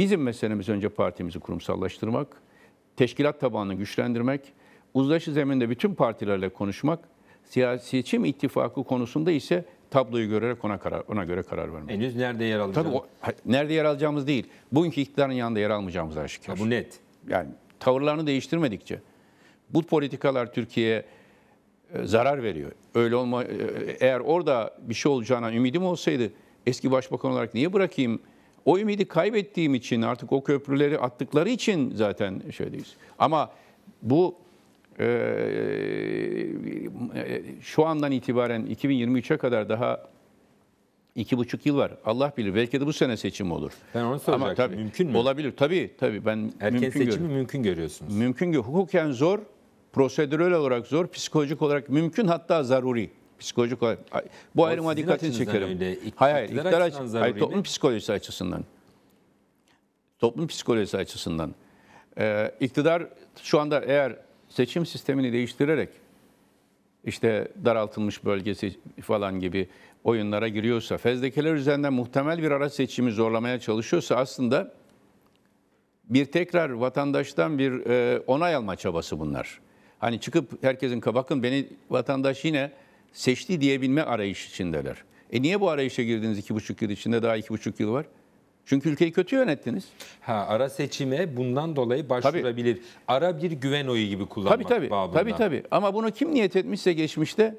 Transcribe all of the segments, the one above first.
Bizim meselemiz önce partimizi kurumsallaştırmak, teşkilat tabanını güçlendirmek, uzlaşı zeminde bütün partilerle konuşmak, siyasi seçim ittifakı konusunda ise tabloyu görerek ona karar ona göre karar vermek. Henüz nerede yer alacağımız? Tabii o, nerede yer alacağımız değil. Bugünkü iktidarın yanında yer almayacağımız aşikar. Ya bu net. Yani tavırlarını değiştirmedikçe bu politikalar Türkiye'ye e, zarar veriyor. Öyle olma e, e, eğer orada bir şey olacağına ümidim olsaydı eski başbakan olarak niye bırakayım o ümidi kaybettiğim için artık o köprüleri attıkları için zaten şöyleyiz. Ama bu e, e, şu andan itibaren 2023'e kadar daha iki buçuk yıl var. Allah bilir. Belki de bu sene seçim olur. Ben onu soracaktım. Ama tabii, mümkün mü? Olabilir. Tabii tabii. Ben Erken mümkün seçimi görüyorum. mümkün görüyorsunuz. Mümkün. Hukuken zor, prosedürel olarak zor, psikolojik olarak mümkün hatta zaruri. Psikolojik olarak. Bu o ayrıma dikkatini çekerim. Öyle, hayır hayır, iktidar açı, hayır toplum psikolojisi açısından. Toplum psikolojisi açısından. Ee, iktidar şu anda eğer seçim sistemini değiştirerek işte daraltılmış bölgesi falan gibi oyunlara giriyorsa, fezlekeler üzerinden muhtemel bir ara seçimi zorlamaya çalışıyorsa aslında bir tekrar vatandaştan bir e, onay alma çabası bunlar. Hani çıkıp herkesin bakın beni vatandaş yine seçti diyebilme arayış içindeler. E niye bu arayışa girdiniz iki buçuk yıl içinde? Daha iki buçuk yıl var. Çünkü ülkeyi kötü yönettiniz. Ha ara seçime bundan dolayı başvurabilir. Tabii. Ara bir güven oyu gibi kullanmak tabii, tabii, babında. Tabii tabii. Ama bunu kim niyet etmişse geçmişte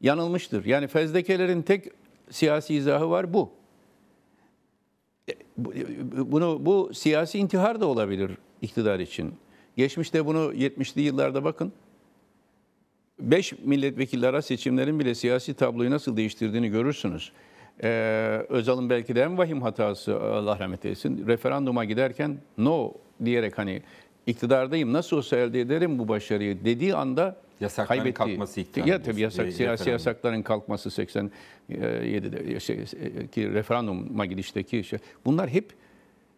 yanılmıştır. Yani fezlekelerin tek siyasi izahı var bu. E, e, bunu bu siyasi intihar da olabilir iktidar için. Geçmişte bunu 70'li yıllarda bakın 5 milletvekili ara seçimlerin bile siyasi tabloyu nasıl değiştirdiğini görürsünüz. Ee, Özal'ın belki de en vahim hatası Allah rahmet eylesin. Referanduma giderken no diyerek hani iktidardayım nasıl olsa elde ederim bu başarıyı dediği anda Yasakların kaybettiği, kalkması ihtimali. Ya tabii yasak, e, siyasi referandum. yasakların kalkması 87'de e, e, şey, e, ki referanduma gidişteki şey. Bunlar hep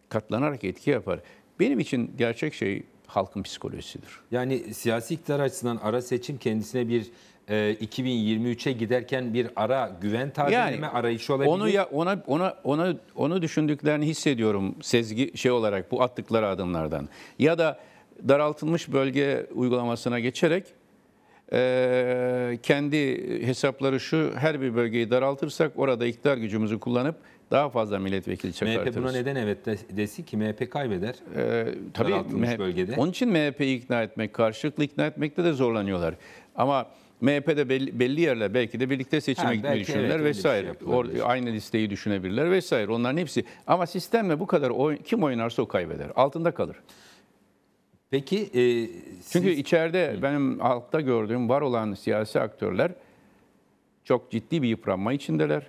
katlanarak etki yapar. Benim için gerçek şey halkın psikolojisidir. Yani siyasi iktidar açısından ara seçim kendisine bir e, 2023'e giderken bir ara güven tadilime yani, arayışı olabilir. Onu ya ona ona ona onu düşündüklerini hissediyorum sezgi şey olarak bu attıkları adımlardan. Ya da daraltılmış bölge uygulamasına geçerek e, kendi hesapları şu her bir bölgeyi daraltırsak orada iktidar gücümüzü kullanıp daha fazla milletvekili çıkartırız. MHP buna neden evet de, desin ki MHP kaybeder. Ee, tabii MHP, bölgede. onun için MHP'yi ikna etmek, karşılıklı ikna etmekte de zorlanıyorlar. Ama MHP'de belli, belli yerler belki de birlikte seçime gitmeyi düşünürler evet, şey vesaire. Şey Or, aynı listeyi düşünebilirler vesaire. Onların hepsi. Ama sistemle bu kadar oy, kim oynarsa o kaybeder. Altında kalır. Peki e, siz... çünkü içeride Hı. benim altta gördüğüm var olan siyasi aktörler çok ciddi bir yıpranma içindeler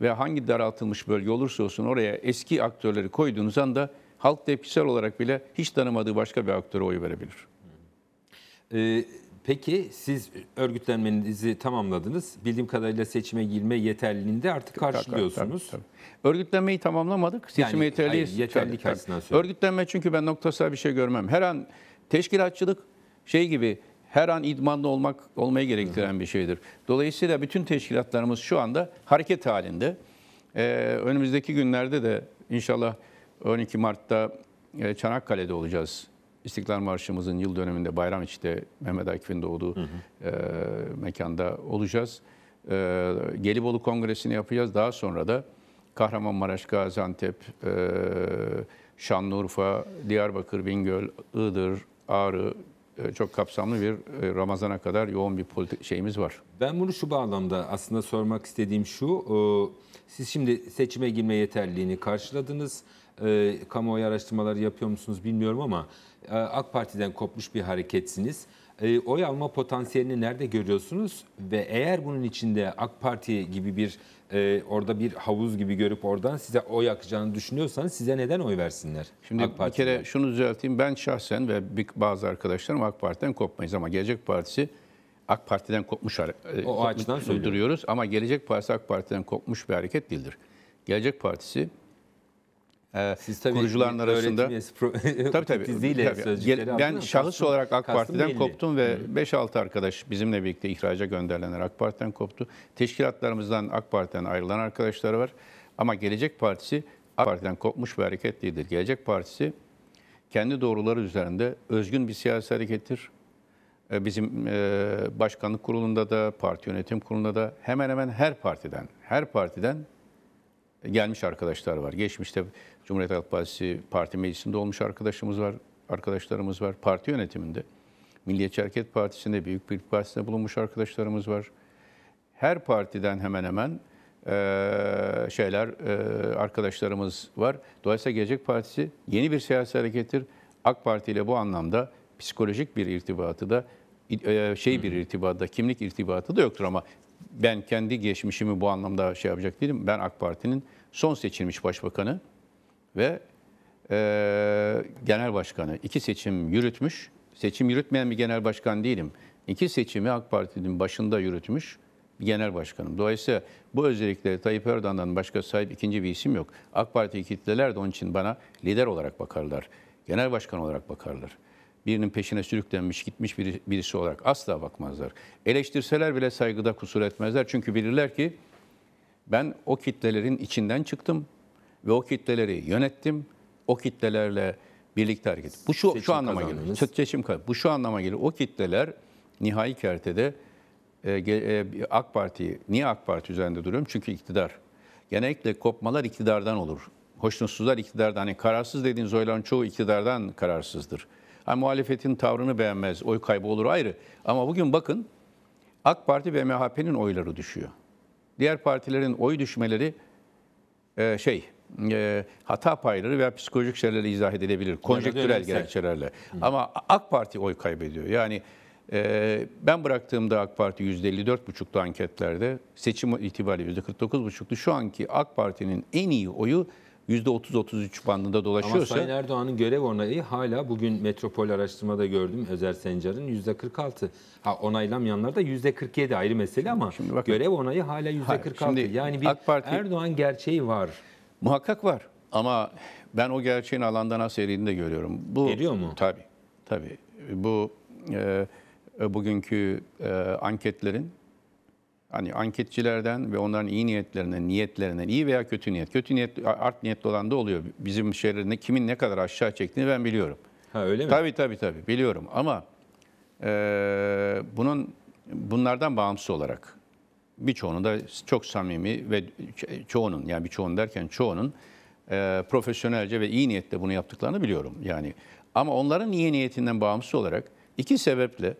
ve hangi daraltılmış bölge olursa olsun oraya eski aktörleri koyduğunuz anda halk tepkisel olarak bile hiç tanımadığı başka bir aktöre oy verebilir. Ee, peki siz örgütlenmenizi tamamladınız. Bildiğim kadarıyla seçime girme yeterliliğinde artık karşılıyorsunuz. Tabii, tabii, tabii. Örgütlenmeyi tamamlamadık. Seçime yani, yeterliyiz. Hayır, yeterlilik açısından söylüyorum. Örgütlenme çünkü ben noktasal bir şey görmem. Her an teşkilatçılık şey gibi her an idmanlı olmak olmayı gerektiren bir şeydir. Dolayısıyla bütün teşkilatlarımız şu anda hareket halinde. Ee, önümüzdeki günlerde de inşallah 12 Mart'ta e, Çanakkale'de olacağız. İstiklal Marşımızın yıl döneminde bayram Bayramiç'te Mehmet Akif'in doğduğu hı hı. E, mekanda olacağız. E, Gelibolu Kongresi'ni yapacağız. Daha sonra da Kahramanmaraş, Gaziantep, e, Şanlıurfa, Diyarbakır, Bingöl, Iğdır, Ağrı, e, çok kapsamlı bir e, Ramazan'a kadar yoğun bir politik şeyimiz var. Ben bunu şu bağlamda aslında sormak istediğim şu. E, siz şimdi seçime girme yeterliliğini karşıladınız. Kamuoyu araştırmaları yapıyor musunuz bilmiyorum ama AK Parti'den kopmuş bir hareketsiniz. Ee, oy alma potansiyelini nerede görüyorsunuz ve eğer bunun içinde AK Parti gibi bir e, orada bir havuz gibi görüp oradan size oy akacağını düşünüyorsanız size neden oy versinler? Şimdi AK bir kere şunu düzelteyim ben şahsen ve bazı arkadaşlarım AK Parti'den kopmayız ama Gelecek Partisi AK Parti'den kopmuş, e, o kopmuş açıdan duruyoruz ama Gelecek Partisi AK Parti'den kopmuş bir hareket değildir. Gelecek Partisi ee, Siz tabii kurucuların arasında tabii tabii. Diziyle tabii. Ben şahıs olarak AK Parti'den belli. koptum ve 5-6 arkadaş bizimle birlikte ihraca gönderilenler AK Parti'den koptu. Teşkilatlarımızdan AK Parti'den ayrılan arkadaşları var. Ama Gelecek Partisi AK Parti'den kopmuş bir hareket değildir. Gelecek Partisi kendi doğruları üzerinde özgün bir siyasi harekettir. Ee, bizim e, başkanlık kurulunda da, parti yönetim kurulunda da hemen hemen her partiden, her partiden gelmiş arkadaşlar var. Geçmişte Cumhuriyet Halk Partisi parti meclisinde olmuş arkadaşımız var, arkadaşlarımız var. Parti yönetiminde, Milliyetçi Hareket Partisi'nde, Büyük Birlik Partisi'nde bulunmuş arkadaşlarımız var. Her partiden hemen hemen e, şeyler e, arkadaşlarımız var. Dolayısıyla Gelecek Partisi yeni bir siyasi harekettir. AK Parti ile bu anlamda psikolojik bir irtibatı da şey bir irtibatı da kimlik irtibatı da yoktur ama ben kendi geçmişimi bu anlamda şey yapacak değilim. Ben AK Parti'nin son seçilmiş başbakanı ve e, genel başkanı. iki seçim yürütmüş. Seçim yürütmeyen bir genel başkan değilim. İki seçimi AK Parti'nin başında yürütmüş bir genel başkanım. Dolayısıyla bu özellikleri Tayyip Erdoğan'dan başka sahip ikinci bir isim yok. AK Parti kitleler de onun için bana lider olarak bakarlar. Genel başkan olarak bakarlar birinin peşine sürüklenmiş gitmiş biri, birisi olarak asla bakmazlar. Eleştirseler bile saygıda kusur etmezler. Çünkü bilirler ki ben o kitlelerin içinden çıktım ve o kitleleri yönettim. O kitlelerle birlikte hareket. Bu şu, seçim şu anlama kazandınız. gelir. Seçim, bu şu anlama gelir. O kitleler nihai kertede e, e, AK Parti, niye AK Parti üzerinde duruyorum? Çünkü iktidar. Genellikle kopmalar iktidardan olur. Hoşnutsuzlar iktidardan. Yani kararsız dediğiniz oyların çoğu iktidardan kararsızdır. Ha, muhalefetin tavrını beğenmez, oy kaybı olur ayrı. Ama bugün bakın AK Parti ve MHP'nin oyları düşüyor. Diğer partilerin oy düşmeleri e, şey e, hata payları veya psikolojik şeylerle izah edilebilir. Konjektürel gerekçelerle. Hı. Ama AK Parti oy kaybediyor. Yani e, ben bıraktığımda AK Parti %54,5'tu anketlerde. Seçim itibariyle %49,5'tu. Şu anki AK Parti'nin en iyi oyu %30-33 bandında dolaşıyorsa... Ama Sayın Erdoğan'ın görev onayı hala bugün Metropol araştırmada gördüm Özer Sencar'ın %46. Ha onaylamayanlar da %47 ayrı mesele ama şimdi bakın, görev onayı hala %46. Hayır, şimdi yani bir AK Parti, Erdoğan gerçeği var. Muhakkak var ama ben o gerçeğin alandan aseriğini de görüyorum. Bu, Geliyor mu? Tabii. Tabii. Bu e, bugünkü e, anketlerin hani anketçilerden ve onların iyi niyetlerinden, niyetlerinden iyi veya kötü niyet. Kötü niyet, art niyetli olan da oluyor. Bizim şehirlerinde kimin ne kadar aşağı çektiğini ben biliyorum. Ha öyle mi? Tabii tabii tabii biliyorum ama e, bunun bunlardan bağımsız olarak birçoğunun da çok samimi ve çoğunun yani birçoğunun derken çoğunun e, profesyonelce ve iyi niyetle bunu yaptıklarını biliyorum. Yani ama onların iyi niyetinden bağımsız olarak iki sebeple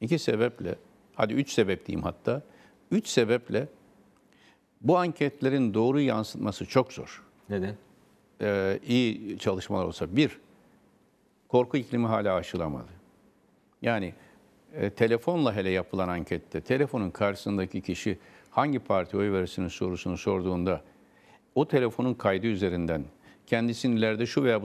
iki sebeple hadi üç sebep diyeyim hatta. Üç sebeple bu anketlerin doğru yansıtması çok zor. Neden? Ee, iyi çalışmalar olsa. Bir, korku iklimi hala aşılamadı. Yani e, telefonla hele yapılan ankette telefonun karşısındaki kişi hangi parti oy verirsin sorusunu sorduğunda o telefonun kaydı üzerinden kendisinin ileride şu veya bu